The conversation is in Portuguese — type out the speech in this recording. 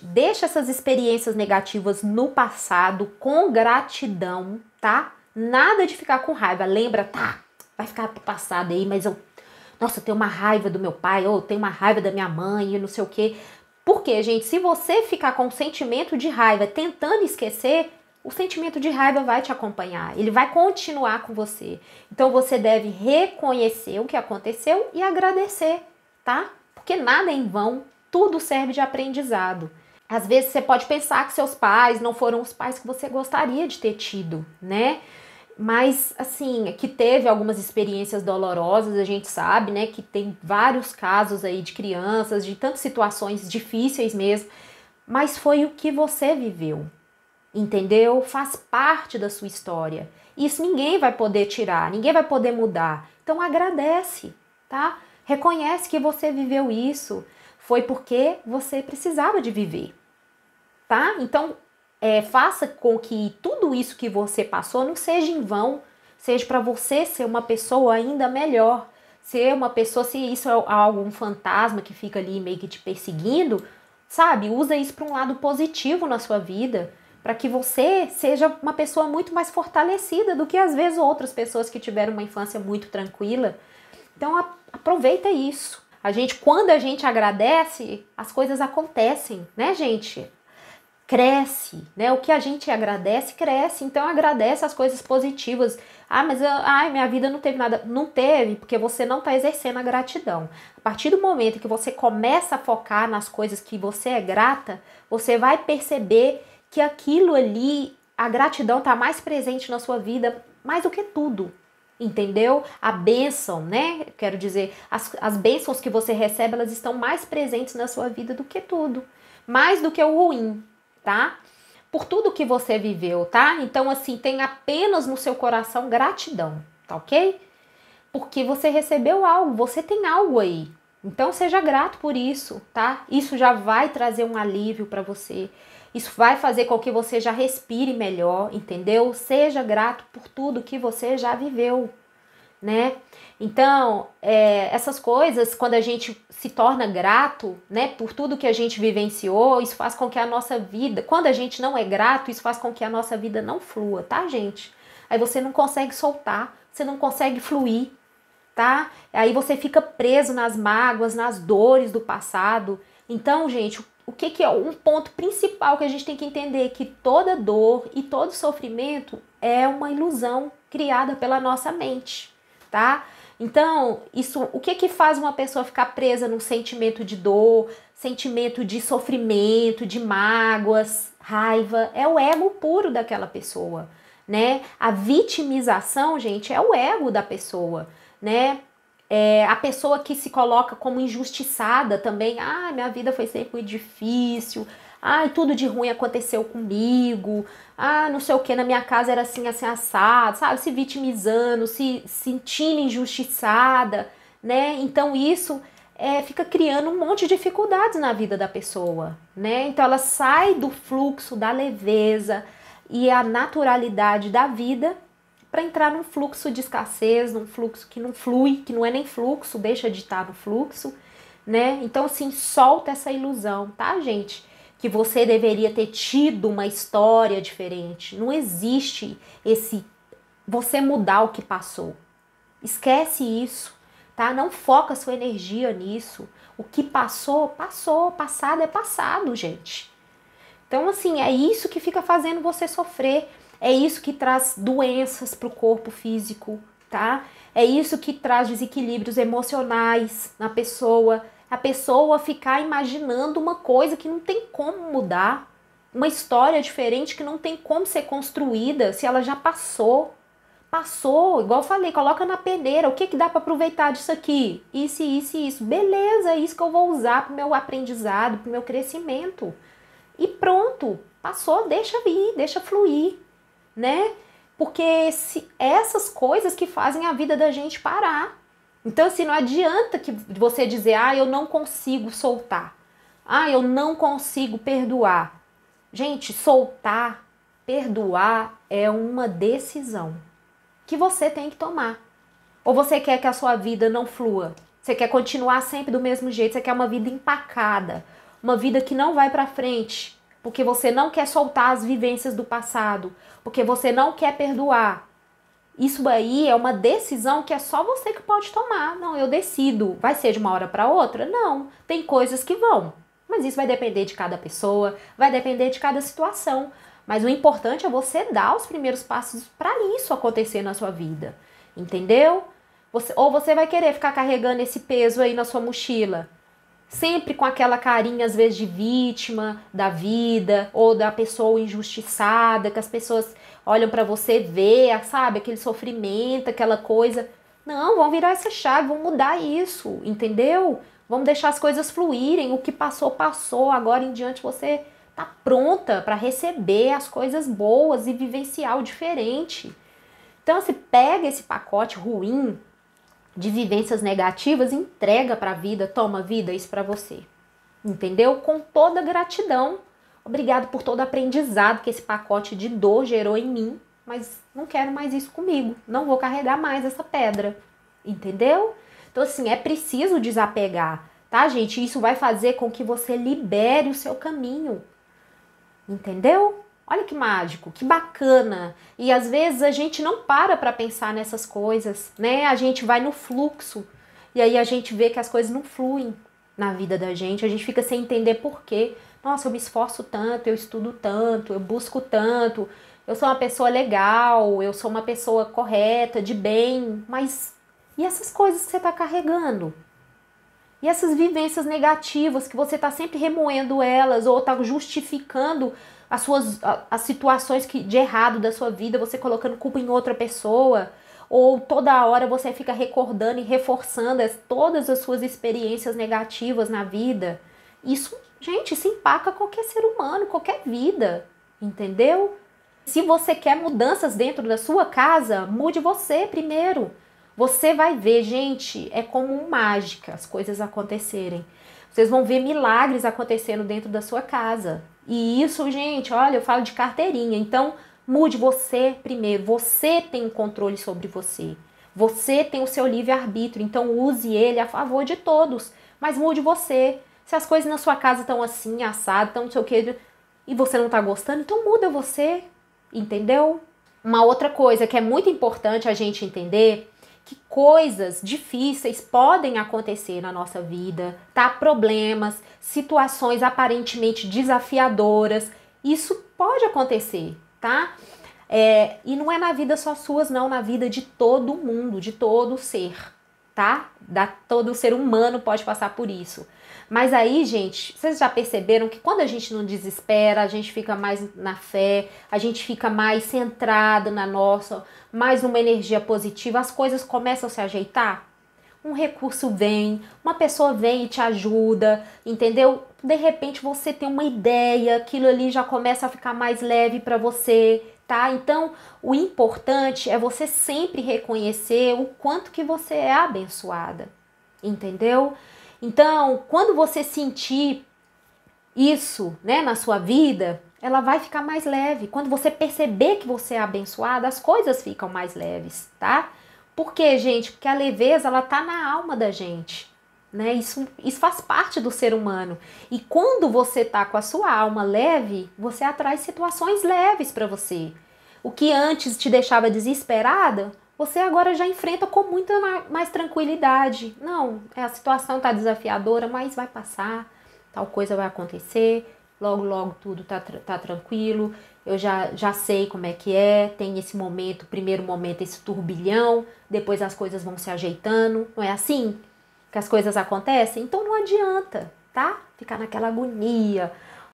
Deixa essas experiências negativas no passado com gratidão, tá? Nada de ficar com raiva. Lembra, tá? Vai ficar pro passado aí, mas eu. Nossa, eu tenho uma raiva do meu pai, ou eu tenho uma raiva da minha mãe, não sei o quê. Porque, gente, se você ficar com um sentimento de raiva tentando esquecer, o sentimento de raiva vai te acompanhar, ele vai continuar com você. Então você deve reconhecer o que aconteceu e agradecer, tá? Porque nada é em vão, tudo serve de aprendizado. Às vezes você pode pensar que seus pais não foram os pais que você gostaria de ter tido, né? Mas assim, que teve algumas experiências dolorosas, a gente sabe, né, que tem vários casos aí de crianças, de tantas situações difíceis mesmo, mas foi o que você viveu. Entendeu? Faz parte da sua história. Isso ninguém vai poder tirar, ninguém vai poder mudar. Então agradece, tá? Reconhece que você viveu isso, foi porque você precisava de viver tá? Então, é, faça com que tudo isso que você passou não seja em vão, seja para você ser uma pessoa ainda melhor, ser uma pessoa, se isso é algum fantasma que fica ali meio que te perseguindo, sabe? Usa isso para um lado positivo na sua vida, para que você seja uma pessoa muito mais fortalecida do que às vezes outras pessoas que tiveram uma infância muito tranquila. Então aproveita isso. A gente, quando a gente agradece, as coisas acontecem, né, gente? cresce, né? O que a gente agradece, cresce. Então agradece as coisas positivas. Ah, mas eu, ai, minha vida não teve nada. Não teve, porque você não está exercendo a gratidão. A partir do momento que você começa a focar nas coisas que você é grata, você vai perceber que aquilo ali, a gratidão está mais presente na sua vida, mais do que tudo. Entendeu? A bênção, né? Quero dizer, as, as bênçãos que você recebe, elas estão mais presentes na sua vida do que tudo. Mais do que o ruim, tá? Por tudo que você viveu, tá? Então, assim, tem apenas no seu coração gratidão, tá ok? Porque você recebeu algo, você tem algo aí. Então, seja grato por isso, tá? Isso já vai trazer um alívio para você. Isso vai fazer com que você já respire melhor, entendeu? Seja grato por tudo que você já viveu né? Então, é, essas coisas, quando a gente se torna grato, né, por tudo que a gente vivenciou, isso faz com que a nossa vida, quando a gente não é grato, isso faz com que a nossa vida não flua, tá, gente? Aí você não consegue soltar, você não consegue fluir, tá? Aí você fica preso nas mágoas, nas dores do passado. Então, gente, o que, que é um ponto principal que a gente tem que entender? Que toda dor e todo sofrimento é uma ilusão criada pela nossa mente tá? Então, isso, o que que faz uma pessoa ficar presa num sentimento de dor, sentimento de sofrimento, de mágoas, raiva? É o ego puro daquela pessoa, né? A vitimização, gente, é o ego da pessoa, né? É, a pessoa que se coloca como injustiçada também, ah, minha vida foi sempre difícil, Ai, tudo de ruim aconteceu comigo. Ah, não sei o que, na minha casa era assim, assim, assado, sabe? Se vitimizando, se sentindo injustiçada, né? Então isso é, fica criando um monte de dificuldades na vida da pessoa, né? Então ela sai do fluxo da leveza e a naturalidade da vida para entrar num fluxo de escassez, num fluxo que não flui, que não é nem fluxo, deixa de estar no fluxo, né? Então, assim, solta essa ilusão, tá, gente? que você deveria ter tido uma história diferente. Não existe esse você mudar o que passou. Esquece isso, tá? Não foca sua energia nisso. O que passou, passou, passado é passado, gente. Então assim, é isso que fica fazendo você sofrer, é isso que traz doenças para o corpo físico, tá? É isso que traz desequilíbrios emocionais na pessoa a pessoa ficar imaginando uma coisa que não tem como mudar, uma história diferente que não tem como ser construída se ela já passou. Passou, igual eu falei, coloca na peneira. O que, que dá para aproveitar disso aqui? Isso, isso e isso. Beleza, é isso que eu vou usar para meu aprendizado, para meu crescimento. E pronto, passou, deixa vir, deixa fluir, né? Porque se, essas coisas que fazem a vida da gente parar. Então, assim, não adianta que você dizer, ah, eu não consigo soltar. Ah, eu não consigo perdoar. Gente, soltar, perdoar é uma decisão que você tem que tomar. Ou você quer que a sua vida não flua? Você quer continuar sempre do mesmo jeito? Você quer uma vida empacada, uma vida que não vai para frente, porque você não quer soltar as vivências do passado, porque você não quer perdoar, isso aí é uma decisão que é só você que pode tomar. Não, eu decido. Vai ser de uma hora para outra? Não. Tem coisas que vão. Mas isso vai depender de cada pessoa, vai depender de cada situação. Mas o importante é você dar os primeiros passos para isso acontecer na sua vida. Entendeu? Você, ou você vai querer ficar carregando esse peso aí na sua mochila sempre com aquela carinha, às vezes, de vítima da vida ou da pessoa injustiçada, que as pessoas olham para você ver, sabe, aquele sofrimento, aquela coisa. Não, vão virar essa chave, vão mudar isso, entendeu? Vamos deixar as coisas fluírem, o que passou, passou, agora em diante você tá pronta para receber as coisas boas e vivenciar o diferente. Então, se pega esse pacote ruim de vivências negativas, entrega para a vida, toma vida, é isso para você. Entendeu? Com toda gratidão. Obrigado por todo aprendizado que esse pacote de dor gerou em mim, mas não quero mais isso comigo. Não vou carregar mais essa pedra. Entendeu? Então assim, é preciso desapegar, tá, gente? Isso vai fazer com que você libere o seu caminho. Entendeu? Olha que mágico, que bacana. E às vezes a gente não para para pensar nessas coisas, né? A gente vai no fluxo e aí a gente vê que as coisas não fluem na vida da gente, a gente fica sem entender por quê. Nossa, eu me esforço tanto, eu estudo tanto, eu busco tanto, eu sou uma pessoa legal, eu sou uma pessoa correta, de bem, mas e essas coisas que você está carregando? E essas vivências negativas que você está sempre remoendo elas ou está justificando as suas as situações que de errado da sua vida, você colocando culpa em outra pessoa, ou toda hora você fica recordando e reforçando as, todas as suas experiências negativas na vida. Isso, gente, se empaca qualquer ser humano, qualquer vida, entendeu? Se você quer mudanças dentro da sua casa, mude você primeiro. Você vai ver, gente, é como mágica as coisas acontecerem. Vocês vão ver milagres acontecendo dentro da sua casa. E isso, gente, olha, eu falo de carteirinha. Então, mude você primeiro. Você tem o controle sobre você. Você tem o seu livre-arbítrio. Então, use ele a favor de todos. Mas mude você. Se as coisas na sua casa estão assim, assado, estão não sei o e você não tá gostando, então muda você. Entendeu? Uma outra coisa que é muito importante a gente entender que coisas difíceis podem acontecer na nossa vida, tá? Problemas, situações aparentemente desafiadoras, isso pode acontecer, tá? É, e não é na vida só suas, não, na vida de todo mundo, de todo ser tá? Da, todo ser humano pode passar por isso. Mas aí, gente, vocês já perceberam que quando a gente não desespera, a gente fica mais na fé, a gente fica mais centrado na nossa, mais numa energia positiva, as coisas começam a se ajeitar? Um recurso vem, uma pessoa vem e te ajuda, entendeu? De repente você tem uma ideia, aquilo ali já começa a ficar mais leve para você, tá? Então, o importante é você sempre reconhecer o quanto que você é abençoada, entendeu? Então, quando você sentir isso, né, na sua vida, ela vai ficar mais leve. Quando você perceber que você é abençoada, as coisas ficam mais leves, tá? Por quê, gente? Porque a leveza, ela tá na alma da gente. Né? Isso, isso faz parte do ser humano. E quando você tá com a sua alma leve, você atrai situações leves para você. O que antes te deixava desesperada, você agora já enfrenta com muita mais tranquilidade. Não, é, a situação tá desafiadora, mas vai passar, tal coisa vai acontecer, logo, logo tudo tá, tá tranquilo, eu já, já sei como é que é, tem esse momento, primeiro momento, esse turbilhão, depois as coisas vão se ajeitando, não é assim? que as coisas acontecem, então não adianta, tá? Ficar naquela agonia,